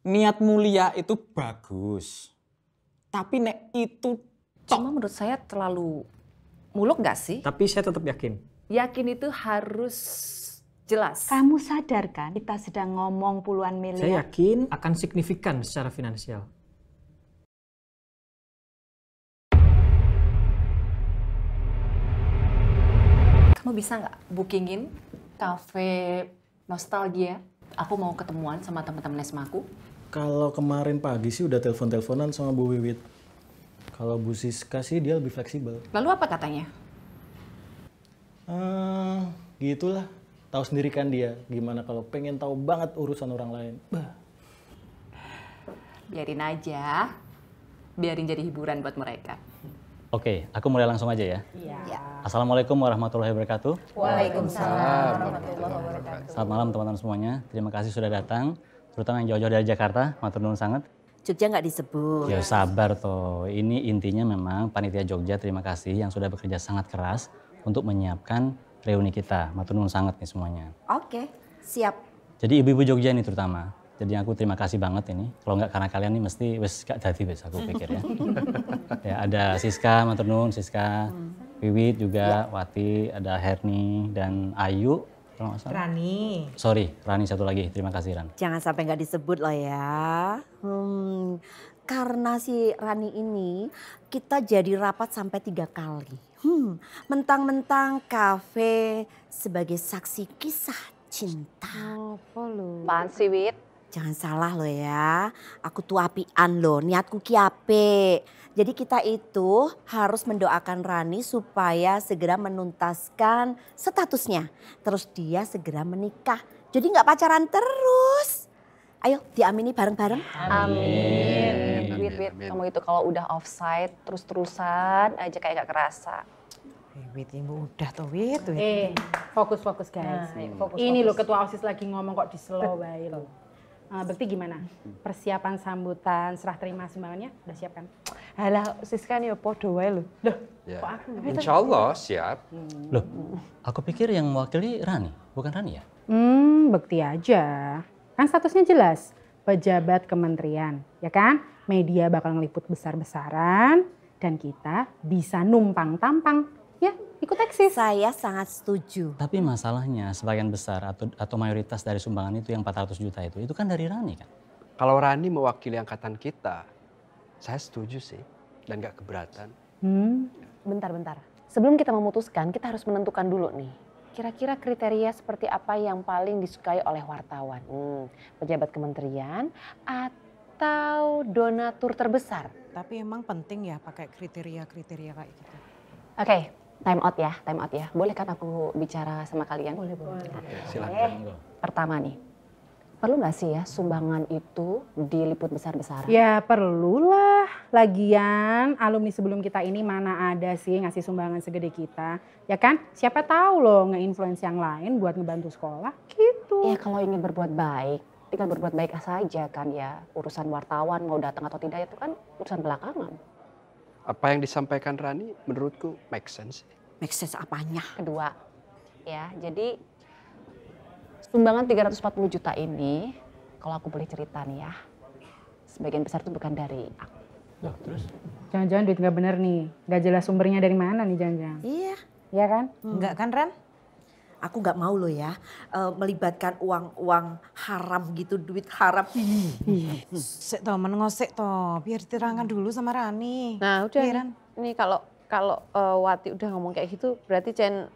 niat mulia itu bagus. Tapi nek itu tok. Cuma menurut saya terlalu muluk gak sih? Tapi saya tetap yakin. Yakin itu harus jelas. Kamu sadar kan kita sedang ngomong puluhan miliar? Saya yakin akan signifikan secara finansial. Kamu bisa nggak bookingin kafe nostalgia? Aku mau ketemuan sama teman-teman Nesmaku. Kalau kemarin pagi sih udah telepon-teleponan sama Bu Wiwit. Kalau Bu Siska sih dia lebih fleksibel. Lalu apa katanya? Uh, gitulah. Tahu sendiri kan dia gimana kalau pengen tahu banget urusan orang lain. Bah. Biarin aja. Biarin jadi hiburan buat mereka. Oke, aku mulai langsung aja ya. Ya. Assalamualaikum warahmatullahi wabarakatuh. Waalaikumsalam warahmatullahi wabarakatuh. Selamat malam teman-teman semuanya. Terima kasih sudah datang terutama yang jauh-jauh dari Jakarta, matur nuwun sangat. Jogja nggak disebut. Ya sabar toh. Ini intinya memang panitia Jogja terima kasih yang sudah bekerja sangat keras untuk menyiapkan reuni kita. Matur nuwun sangat nih semuanya. Oke, siap. Jadi ibu-ibu Jogja ini terutama. Jadi aku terima kasih banget ini. Kalau nggak karena kalian ini mesti wes gak jadi wes aku pikir ya. ya ada Siska, matur nuwun Siska, hmm. Wiwit juga, ya. Wati, ada Herni dan Ayu kalau Rani. Sorry, Rani satu lagi. Terima kasih Ran. Jangan sampai nggak disebut loh ya. Hmm, karena si Rani ini kita jadi rapat sampai tiga kali. Hmm, mentang-mentang kafe sebagai saksi kisah cinta. Apa lu? Pan Wit? Jangan salah loh ya, aku tuh apian loh, niatku kiape. Jadi kita itu harus mendoakan Rani supaya segera menuntaskan statusnya. Terus dia segera menikah. Jadi nggak pacaran terus. Ayo diamini bareng-bareng. Amin. Amin. wit, Kamu itu kalau udah offside terus-terusan aja kayak gak kerasa. Eh, wit, ibu udah tuh wit, Eh, fokus-fokus guys. Nah, fokus, fokus. Ini loh ketua OSIS lagi ngomong kok di slow loh. Uh, Bekti gimana? Persiapan sambutan, serah terima sumbangannya udah siapkan? Halah, Siska nih ya podo doa lo? Loh, yeah. kok aku? Insya Allah ya. siap. Hmm. Loh, aku pikir yang mewakili Rani, bukan Rani ya? Hmm, Bekti aja. Kan statusnya jelas, pejabat kementerian, ya kan? Media bakal ngeliput besar-besaran dan kita bisa numpang tampang, ya ikut eksis. Saya sangat setuju. Tapi masalahnya sebagian besar atau atau mayoritas dari sumbangan itu yang 400 juta itu itu kan dari Rani kan. Kalau Rani mewakili angkatan kita, saya setuju sih dan gak keberatan. Hmm, bentar-bentar. Sebelum kita memutuskan, kita harus menentukan dulu nih. Kira-kira kriteria seperti apa yang paling disukai oleh wartawan? Hmm, pejabat kementerian atau donatur terbesar? Tapi emang penting ya pakai kriteria-kriteria kayak gitu. Oke, okay, time out ya, time out ya. Boleh kan aku bicara sama kalian? Boleh, boleh. Oke, silakan. Pertama nih, perlu nggak sih ya sumbangan itu diliput besar-besaran? Ya perlulah. Lagian alumni sebelum kita ini mana ada sih ngasih sumbangan segede kita. Ya kan? Siapa tahu loh nge-influence yang lain buat ngebantu sekolah gitu. Ya kalau ingin berbuat baik, tinggal berbuat baik saja kan ya. Urusan wartawan mau datang atau tidak itu kan urusan belakangan apa yang disampaikan Rani menurutku make sense. Make sense apanya? Kedua, ya jadi sumbangan 340 juta ini, kalau aku boleh cerita nih ya, sebagian besar itu bukan dari aku. Loh, terus? Jangan-jangan duit nggak bener nih, nggak jelas sumbernya dari mana nih jangan-jangan. Iya. Iya kan? Enggak kan Ren? aku nggak mau loh ya uh, melibatkan uang-uang haram gitu, duit haram. Iya. Hmm. Sek toh menengosek toh, biar diterangkan dulu sama Rani. Nah udah, iya, nih kalau kalau uh, Wati udah ngomong kayak gitu berarti Chen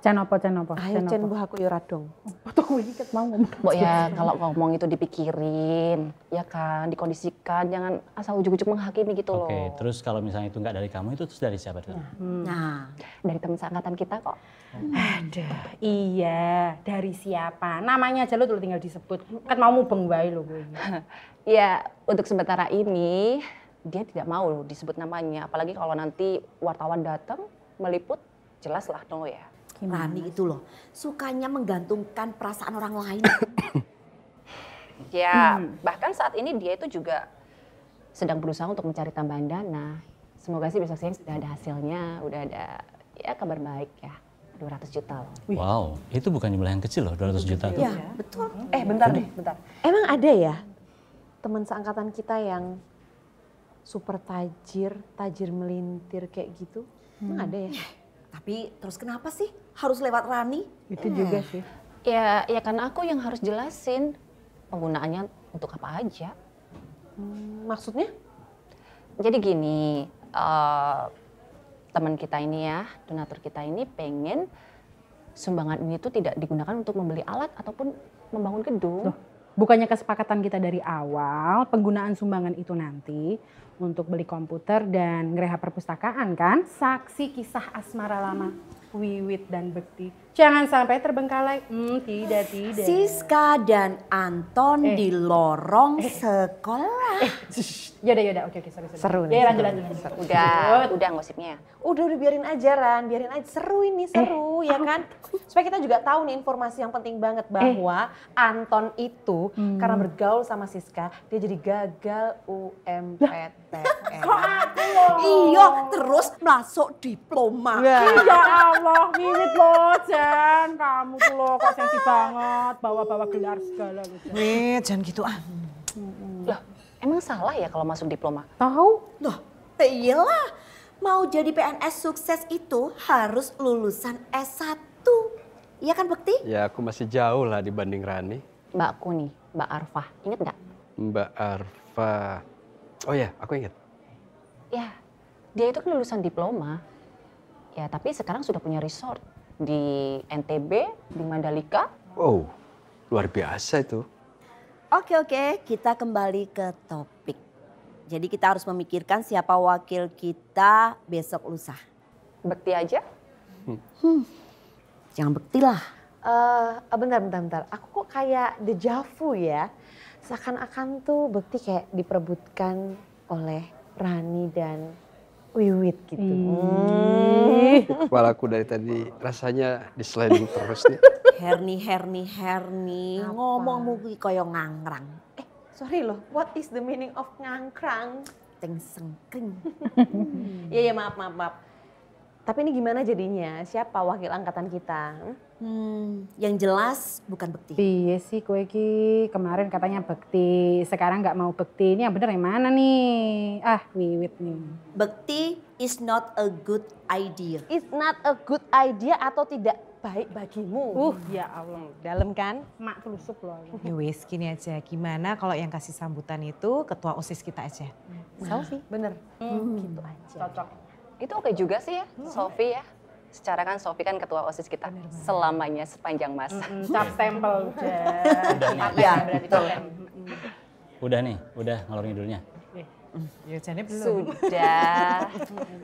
Cen apa cen apa? Ayo cen buah aku ya Oh, Foto kuwi ikat mau ngomong. Bok ya kalau ngomong itu dipikirin, ya kan, dikondisikan, jangan asal ujuk-ujuk menghakimi gitu loh. Oke, terus kalau misalnya itu nggak dari kamu itu terus dari siapa tuh? Hmm. Nah, dari teman seangkatan kita kok. Hmm. Aduh, iya, dari siapa? Namanya aja lo dulu tinggal disebut. Kan mau mubeng wae lo gue. ya, untuk sementara ini dia tidak mau disebut namanya, apalagi kalau nanti wartawan datang meliput jelas lah dong ya. Gimana? Rani itu loh sukanya menggantungkan perasaan orang lain. ya hmm. bahkan saat ini dia itu juga sedang berusaha untuk mencari tambahan dana. Semoga sih besok siang sudah ada hasilnya, udah ada ya kabar baik ya. 200 juta loh. Wow, itu bukan jumlah yang kecil loh, 200 juta itu. Ya, iya, betul. Eh, bentar deh, bentar. Emang ada ya teman seangkatan kita yang super tajir, tajir melintir kayak gitu? Hmm. Emang ada ya? Tapi terus kenapa sih harus lewat Rani? Itu hmm. juga sih. Ya, ya kan aku yang harus jelasin penggunaannya untuk apa aja. Hmm, maksudnya? Jadi gini, uh, teman kita ini ya, donatur kita ini pengen sumbangan ini tuh tidak digunakan untuk membeli alat ataupun membangun gedung. Loh, bukannya kesepakatan kita dari awal penggunaan sumbangan itu nanti untuk beli komputer dan ngereha perpustakaan kan? Saksi kisah asmara lama, Wiwit dan Bekti Jangan sampai terbengkalai. Hmm, tidak, tidak. Siska dan Anton eh. di lorong eh. sekolah. Eh. Yaudah, yaudah. Oke, oke. Sorry, seru. Eh, seru. Ya, lanjut, lanjut, lanjut. Udah, Good. udah ngosipnya. Udah, udah biarin aja, Ran. Biarin aja. Seru ini, eh. seru. Eh. Ya kan? Supaya kita juga tahu nih informasi yang penting banget eh. bahwa eh. Anton itu hmm. karena bergaul sama Siska, dia jadi gagal UMPT. Kok aku Iya, terus masuk diploma. Ya Allah, minit loh. Dan kamu tuh loh kok sensi banget bawa-bawa gelar segala gitu. Wih, jangan gitu ah. Loh, emang salah ya kalau masuk diploma? Tahu? Loh, ya iyalah. Mau jadi PNS sukses itu harus lulusan S1. Iya kan bukti? Ya aku masih jauh lah dibanding Rani. Mbakku nih, Mbak Arfa, Ingat nggak? Mbak Arfa, Oh ya, aku ingat. Ya, dia itu kan lulusan diploma. Ya, tapi sekarang sudah punya resort di NTB, di Mandalika. Wow, luar biasa itu. Oke oke, kita kembali ke topik. Jadi kita harus memikirkan siapa wakil kita besok lusa. Bekti aja? Hmm. hmm. Jangan bekti lah. Uh, bentar, bentar, bentar. Aku kok kayak dejavu ya. Seakan-akan tuh Bekti kayak diperebutkan oleh Rani dan wiwit gitu. Hmm. Kepala aku dari tadi rasanya disliding terus nih. Herni, Herni, Herni, Apa? mungkin koyo ngangrang. Eh, sorry loh, what is the meaning of ngangkrang? Teng Iya, Iya, ya maaf, maaf, maaf. Tapi ini gimana jadinya? Siapa wakil angkatan kita? Hmm, hmm yang jelas bukan bekti. Iya sih kue ki. Kemarin katanya bekti, sekarang nggak mau bekti. Ini yang bener yang mana nih? Ah, wiwit nih. Bekti is not a good idea. Is not a good idea atau tidak baik bagimu. Uh, ya Allah. Dalam kan? Mak telusuk loh. Ya wes gini aja. Gimana kalau yang kasih sambutan itu ketua OSIS kita aja? Nah, hmm. sih, bener. Hmm. Gitu aja. Cocok. Itu oke okay juga sih ya, hmm. Sofi ya. Secara kan Sofi kan ketua OSIS kita selamanya sepanjang masa. Mm -hmm. Cap tempel udah. nih. Ya, Udah nih, udah ngalor iya, ngidulnya. Eh, ya jadi belum. Sudah.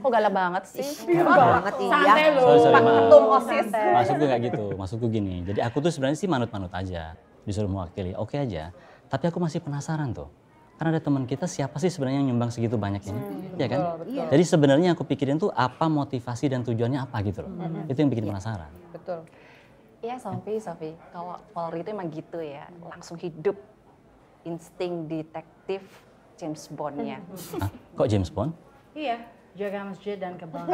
Kok galak banget sih? Iya galak banget iya. Santai loh. Sorry, sorry, Ketum OSIS. Masuk gue gak gitu. masuk gue gini. Jadi aku tuh sebenarnya sih manut-manut aja. Disuruh mewakili. Oke okay aja. Tapi aku masih penasaran tuh karena ada teman kita siapa sih sebenarnya yang nyumbang segitu ini hmm. ya kan betul, betul. jadi sebenarnya aku pikirin tuh apa motivasi dan tujuannya apa gitu loh hmm. hmm. itu yang bikin ya. penasaran betul Iya Sofi, Sofi. Kalau Polri itu emang gitu ya, langsung hidup insting detektif James Bond Bond-nya. Hmm, hmm. Ah, kok James Bond? Iya, jaga masjid dan kebang.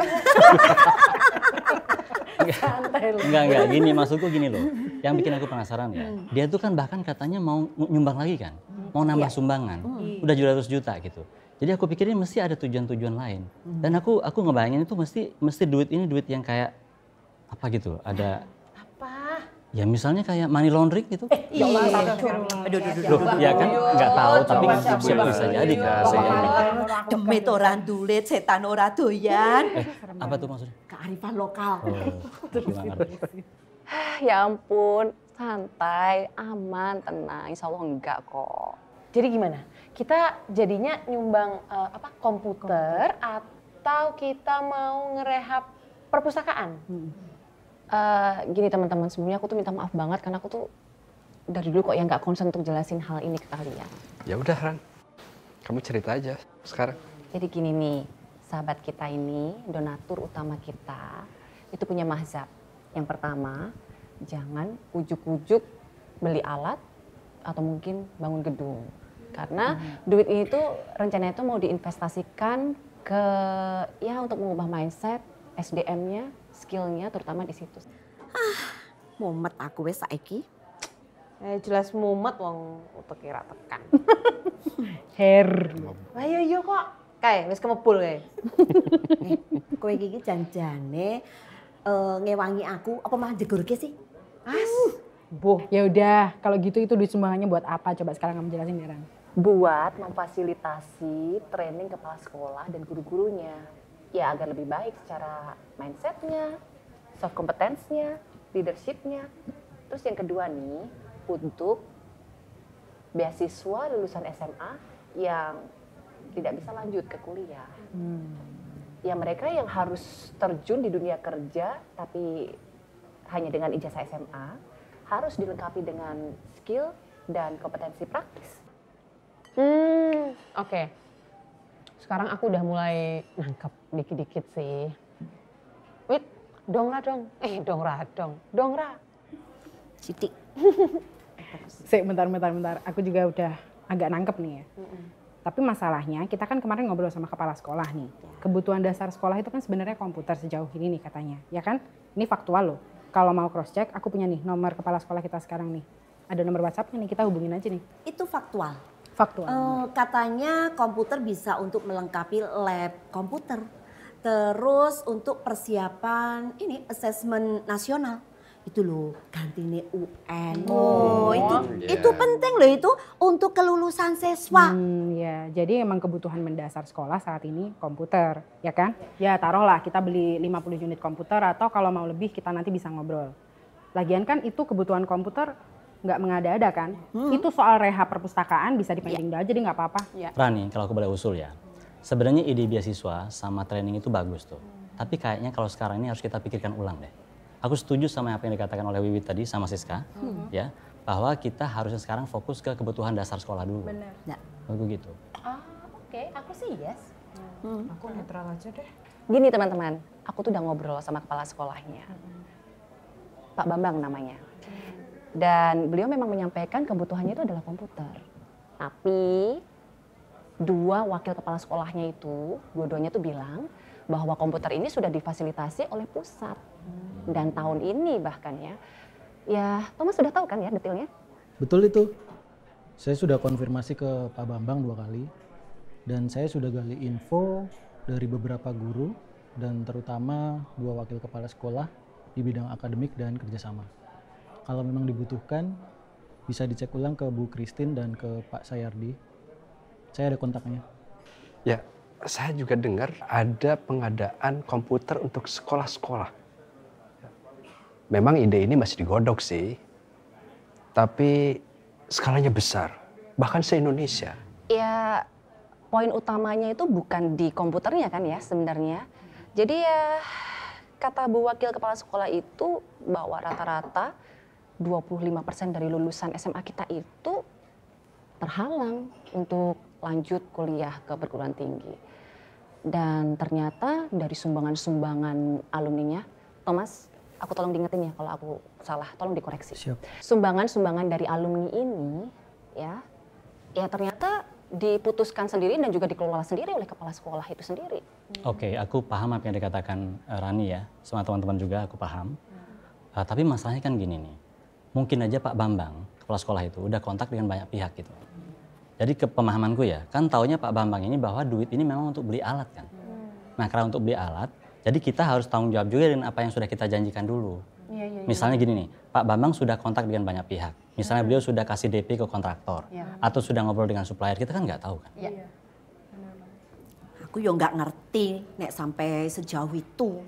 Santai Enggak, enggak. Gini, maksudku gini loh. Yang bikin aku penasaran ya, dia tuh kan bahkan katanya mau nyumbang lagi kan? mau nambah yeah. sumbangan, mm. udah 700 juta gitu. Jadi aku pikirin mesti ada tujuan-tujuan lain. Mm. Dan aku aku ngebayangin itu mesti mesti duit ini duit yang kayak apa gitu, ada apa? Ya misalnya kayak money laundering gitu. Eh, iya, iya, iya aduh, aduh, ya kan Enggak tahu tapi siapa bisa jadi kan. Demit orang dulit, setan orang doyan. Eh, apa tuh maksudnya? Kearifan lokal. Oh, ah, ya ampun, santai, aman, tenang. Insya Allah enggak kok. Jadi gimana? Kita jadinya nyumbang uh, apa komputer, komputer atau kita mau ngerehab perpustakaan? Hmm. Uh, gini teman-teman, semuanya, aku tuh minta maaf banget karena aku tuh dari dulu kok yang nggak konsen untuk jelasin hal ini ke kalian. Ya udah Ran, kamu cerita aja sekarang. Jadi gini nih, sahabat kita ini donatur utama kita itu punya mahzab. Yang pertama, jangan ujuk-ujuk beli alat atau mungkin bangun gedung. Karena hmm. duit itu rencananya itu mau diinvestasikan ke ya untuk mengubah mindset, SDM-nya, skill-nya terutama di situ. Ah, mumet aku wes saiki. Eh, jelas mumet wong utek kira tekan. Her. Ayo iya, yo iya kok kae wis kemebul kae. Eh, kowe iki janjane uh, ngewangi aku apa malah jegurke sih? As. Boh, ya udah kalau gitu itu duit sumbangannya buat apa? Coba sekarang kamu jelasin Deran. Buat memfasilitasi training kepala sekolah dan guru-gurunya. Ya agar lebih baik secara mindsetnya, soft kompetensinya, leadershipnya. Terus yang kedua nih, untuk beasiswa lulusan SMA yang tidak bisa lanjut ke kuliah. Hmm ya mereka yang harus terjun di dunia kerja tapi hanya dengan ijazah SMA harus dilengkapi dengan skill dan kompetensi praktis. Hmm, oke. Okay. Sekarang aku udah mulai nangkep dikit-dikit sih. Wait, dongra dong. Eh, dongra dong. Dongra. Siti. Sik, bentar, bentar, bentar. Aku juga udah agak nangkep nih ya. Mm -mm tapi masalahnya kita kan kemarin ngobrol sama kepala sekolah nih. Iya. Kebutuhan dasar sekolah itu kan sebenarnya komputer sejauh ini nih katanya. Ya kan? Ini faktual loh. Kalau mau cross check, aku punya nih nomor kepala sekolah kita sekarang nih. Ada nomor WhatsAppnya nih, kita hubungin aja nih. Itu faktual. Faktual. E, katanya komputer bisa untuk melengkapi lab komputer. Terus untuk persiapan ini assessment nasional itu loh ganti UN. Oh, oh itu yeah. itu penting loh itu untuk kelulusan siswa. Hmm, ya, jadi emang kebutuhan mendasar sekolah saat ini komputer, ya kan? Ya, taruhlah kita beli 50 unit komputer atau kalau mau lebih kita nanti bisa ngobrol. Lagian kan itu kebutuhan komputer nggak mengada-ada kan? Hmm. Itu soal reha perpustakaan bisa dipending yeah. dulu jadi nggak apa-apa. Yeah. Rani, kalau aku boleh usul ya. Sebenarnya ide beasiswa sama training itu bagus tuh. Hmm. Tapi kayaknya kalau sekarang ini harus kita pikirkan ulang deh aku setuju sama apa yang dikatakan oleh Wiwi tadi sama Siska, hmm. ya bahwa kita harusnya sekarang fokus ke kebutuhan dasar sekolah dulu. Benar. Ya. Begitu. Ah, oke. Okay. Aku sih yes. Hmm. Aku netral aja deh. Gini teman-teman, aku tuh udah ngobrol sama kepala sekolahnya, hmm. Pak Bambang namanya, dan beliau memang menyampaikan kebutuhannya itu adalah komputer. Tapi dua wakil kepala sekolahnya itu, dua-duanya tuh bilang bahwa komputer ini sudah difasilitasi oleh pusat dan tahun ini bahkan ya ya Thomas sudah tahu kan ya detailnya betul itu saya sudah konfirmasi ke Pak Bambang dua kali dan saya sudah gali info dari beberapa guru dan terutama dua wakil kepala sekolah di bidang akademik dan kerjasama. Kalau memang dibutuhkan, bisa dicek ulang ke Bu Kristin dan ke Pak Sayardi. Saya ada kontaknya. Ya, saya juga dengar ada pengadaan komputer untuk sekolah-sekolah. Memang ide ini masih digodok sih, tapi skalanya besar, bahkan se-Indonesia. Ya, poin utamanya itu bukan di komputernya kan ya sebenarnya. Jadi ya kata Bu Wakil Kepala Sekolah itu bahwa rata-rata 25% dari lulusan SMA kita itu terhalang untuk lanjut kuliah ke perguruan tinggi. Dan ternyata dari sumbangan-sumbangan alumninya, Thomas, aku tolong diingetin ya kalau aku salah, tolong dikoreksi. Sumbangan-sumbangan dari alumni ini, ya, ya ternyata diputuskan sendiri dan juga dikelola sendiri oleh kepala sekolah itu sendiri. Oke, okay, aku paham apa yang dikatakan eh, Rani ya, sama teman-teman juga aku paham. Hmm. Uh, tapi masalahnya kan gini nih, mungkin aja Pak Bambang, kepala sekolah itu udah kontak dengan banyak pihak gitu. Jadi kepemahamanku ya, kan taunya Pak Bambang ini bahwa duit ini memang untuk beli alat kan. Hmm. Nah karena untuk beli alat, jadi kita harus tanggung jawab juga dengan apa yang sudah kita janjikan dulu. Ya, ya, ya. Misalnya gini nih, Pak Bambang sudah kontak dengan banyak pihak. Misalnya hmm. beliau sudah kasih DP ke kontraktor, ya. atau sudah ngobrol dengan supplier, kita kan nggak tahu kan. Ya. Aku yo nggak ngerti nek sampai sejauh itu.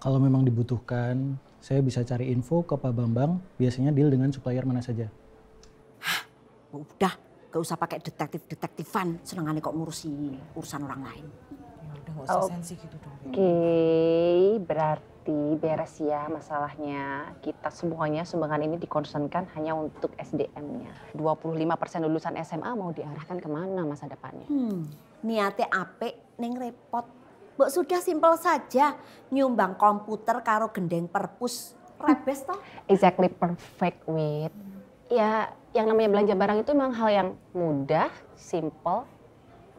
Kalau memang dibutuhkan, saya bisa cari info ke Pak Bambang. Biasanya deal dengan supplier mana saja. Hah, udah Gak usah pakai detektif-detektifan, senengannya kok ngurusi urusan orang lain. Ya gitu Oke, okay, berarti beres ya masalahnya. Kita semuanya sumbangan ini dikonsenkan hanya untuk SDM-nya. 25% lulusan SMA mau diarahkan kemana masa depannya? Hmm, niatnya apik, neng repot. Bu sudah simpel saja, nyumbang komputer karo gendeng perpus. Rebes toh? Exactly perfect, with ya yang namanya belanja barang itu memang hal yang mudah, simple,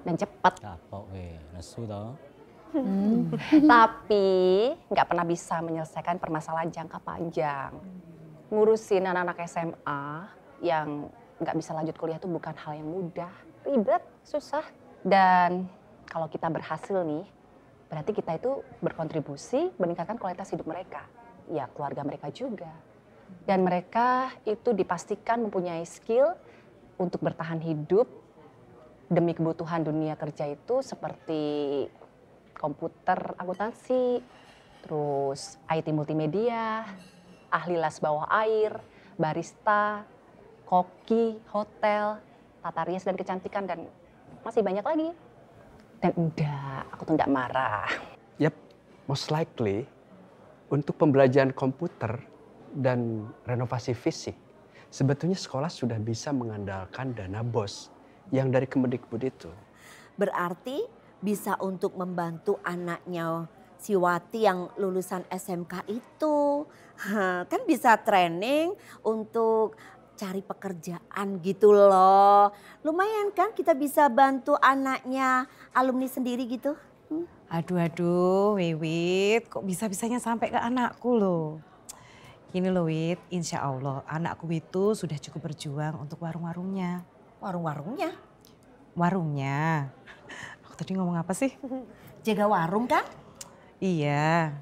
dan cepat. Kapok nesu toh. Hmm. Tapi nggak pernah bisa menyelesaikan permasalahan jangka panjang. Ngurusin anak-anak SMA yang nggak bisa lanjut kuliah itu bukan hal yang mudah, ribet, susah. Dan kalau kita berhasil nih, berarti kita itu berkontribusi meningkatkan kualitas hidup mereka. Ya keluarga mereka juga dan mereka itu dipastikan mempunyai skill untuk bertahan hidup demi kebutuhan dunia kerja itu seperti komputer akuntansi, terus IT multimedia, ahli las bawah air, barista, koki, hotel, tata rias dan kecantikan dan masih banyak lagi. Dan enggak, aku tuh enggak marah. Yap, most likely untuk pembelajaran komputer dan renovasi fisik, sebetulnya sekolah sudah bisa mengandalkan dana BOS yang dari Kemendikbud itu. Berarti bisa untuk membantu anaknya si Wati yang lulusan SMK itu. Kan bisa training untuk cari pekerjaan gitu loh. Lumayan kan kita bisa bantu anaknya alumni sendiri gitu. aduh hmm? Aduh aduh Wiwit kok bisa-bisanya sampai ke anakku loh. Gini loh Wit, insya Allah anakku itu sudah cukup berjuang untuk warung-warungnya. Warung-warungnya? Warungnya. Aku tadi ngomong apa sih? Jaga warung kan? Iya,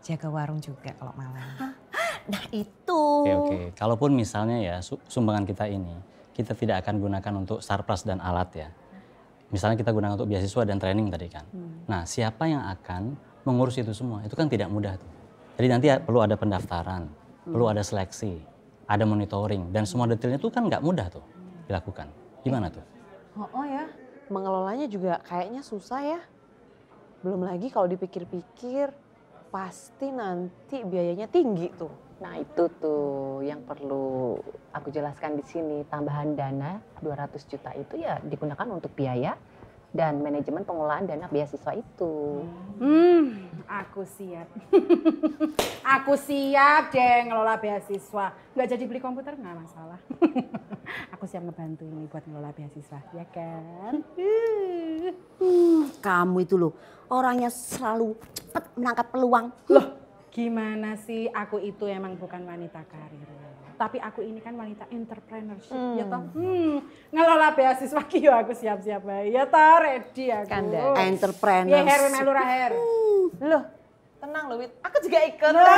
jaga warung juga kalau malam. Nah itu. Oke, okay, Okay. Kalaupun misalnya ya sumbangan kita ini, kita tidak akan gunakan untuk surplus dan alat ya. Misalnya kita gunakan untuk beasiswa dan training tadi kan. Hmm. Nah siapa yang akan mengurus itu semua? Itu kan tidak mudah tuh. Jadi nanti ya perlu ada pendaftaran Hmm. perlu ada seleksi, ada monitoring, dan semua detailnya itu kan nggak mudah tuh dilakukan. Gimana tuh? Oh, oh ya, mengelolanya juga kayaknya susah ya. Belum lagi kalau dipikir-pikir, pasti nanti biayanya tinggi tuh. Nah itu tuh yang perlu aku jelaskan di sini. Tambahan dana 200 juta itu ya digunakan untuk biaya dan manajemen pengelolaan dana beasiswa itu. Hmm, aku siap. aku siap deh ngelola beasiswa. Nggak jadi beli komputer nggak masalah. aku siap ngebantu ini buat ngelola beasiswa, ya kan? kamu itu loh, orangnya selalu cepet menangkap peluang. Loh, gimana sih aku itu emang bukan wanita karir. Tapi aku ini kan wanita entrepreneurship, hmm. ya toh? Hmm, hmm ngelola beasiswa ya, siswa kio aku siap-siap ya. Ya ta ready aku. Kanda. Entrepreneur. Ya, ya hair melu raher. Uh. Loh, tenang loh Wit. Aku juga ikut. Loh,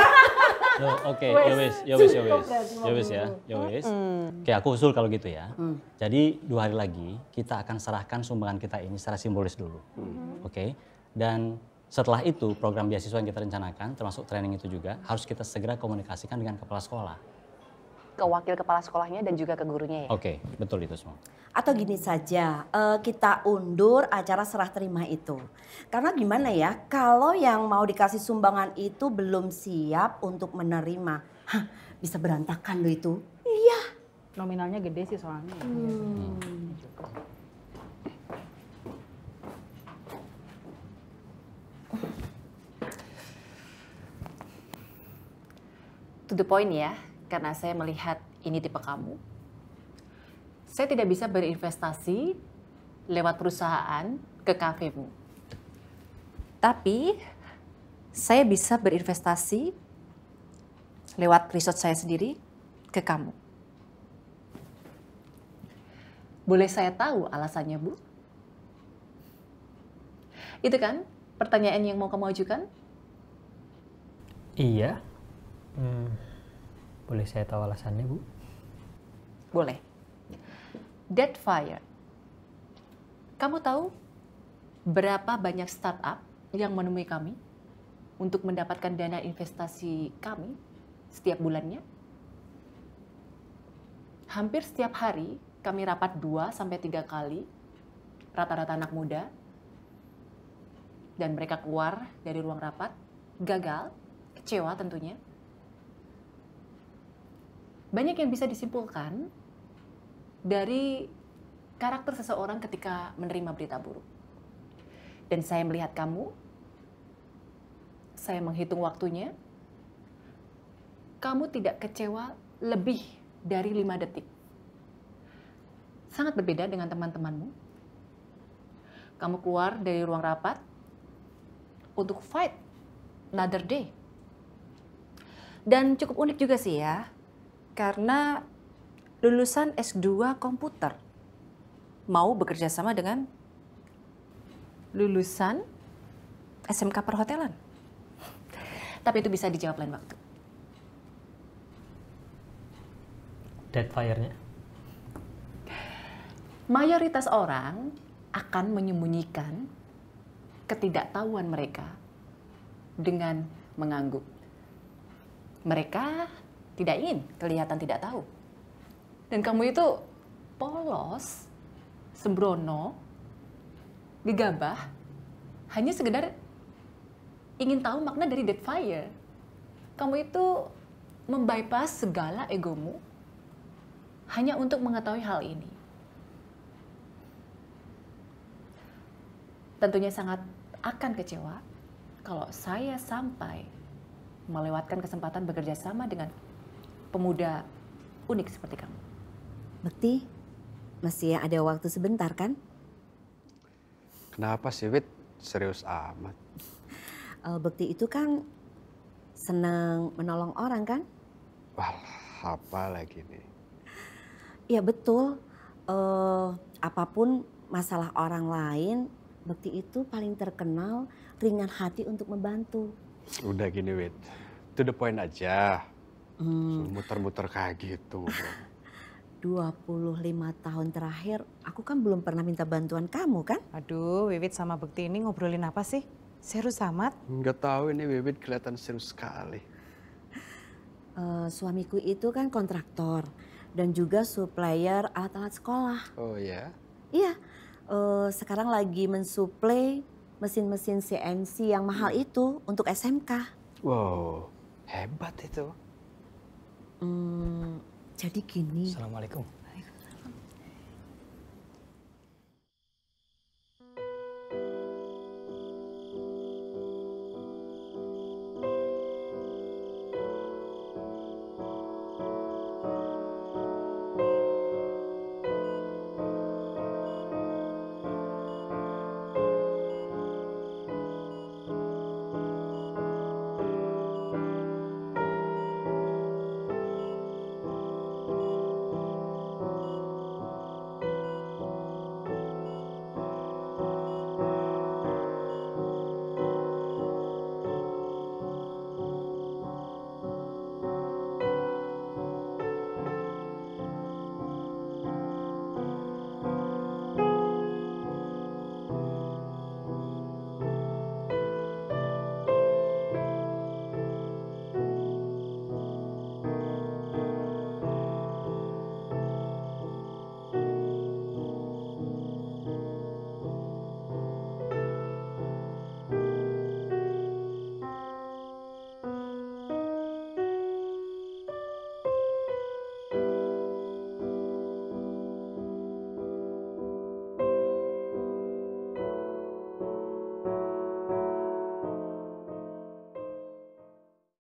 oke, Yowis, Yowis, Yowis, Yowis ya Yowis. Ya, ya Oke, aku usul kalau gitu ya. Mm. Jadi dua hari lagi kita akan serahkan sumbangan kita ini secara simbolis dulu. Mm-hmm. Oke. Okay? Dan setelah itu program beasiswa yang kita rencanakan termasuk training itu juga harus kita segera komunikasikan dengan kepala sekolah ke wakil kepala sekolahnya dan juga ke gurunya ya. Oke, okay, betul itu semua. Atau gini saja, eh, kita undur acara serah terima itu. Karena gimana ya, kalau yang mau dikasih sumbangan itu belum siap untuk menerima, Hah, bisa berantakan loh itu. Iya. Nominalnya gede sih soalnya. Hmm. To the point ya karena saya melihat ini tipe kamu. Saya tidak bisa berinvestasi lewat perusahaan ke kafemu. Tapi saya bisa berinvestasi lewat riset saya sendiri ke kamu. Boleh saya tahu alasannya, Bu? Itu kan pertanyaan yang mau kamu ajukan? Iya. Hmm. Boleh saya tahu alasannya, Bu? Boleh. Dead fire. Kamu tahu berapa banyak startup yang menemui kami untuk mendapatkan dana investasi kami setiap bulannya? Hampir setiap hari kami rapat 2 sampai 3 kali rata-rata anak muda dan mereka keluar dari ruang rapat gagal, kecewa tentunya, banyak yang bisa disimpulkan dari karakter seseorang ketika menerima berita buruk. Dan saya melihat kamu, saya menghitung waktunya, kamu tidak kecewa lebih dari lima detik. Sangat berbeda dengan teman-temanmu. Kamu keluar dari ruang rapat untuk fight another day. Dan cukup unik juga sih ya, karena lulusan S2 komputer mau bekerja sama dengan lulusan SMK perhotelan. Tapi itu bisa dijawab lain waktu. Dead fire nya Mayoritas orang akan menyembunyikan ketidaktahuan mereka dengan mengangguk. Mereka tidak ingin kelihatan tidak tahu. Dan kamu itu polos, sembrono, gegabah, hanya sekedar ingin tahu makna dari dead fire. Kamu itu membypass segala egomu hanya untuk mengetahui hal ini. Tentunya sangat akan kecewa kalau saya sampai melewatkan kesempatan bekerja sama dengan pemuda unik seperti kamu. Bekti, masih ada waktu sebentar kan? Kenapa sih, Wit? Serius amat. Eh, Bekti itu kan senang menolong orang kan? Wah, apa lagi nih? Ya betul. Uh, apapun masalah orang lain, Bekti itu paling terkenal ringan hati untuk membantu. Udah gini, Wit. To the point aja. Hmm. Muter-muter kayak gitu. 25 tahun terakhir, aku kan belum pernah minta bantuan kamu kan? Aduh, Wiwit sama Bekti ini ngobrolin apa sih? Seru amat? Nggak tahu ini Wiwit kelihatan seru sekali. Uh, suamiku itu kan kontraktor dan juga supplier alat-alat sekolah. Oh ya? Iya, uh, sekarang lagi mensuplai mesin-mesin CNC yang mahal hmm. itu untuk SMK. Wow, hebat itu hmm, jadi gini. Assalamualaikum.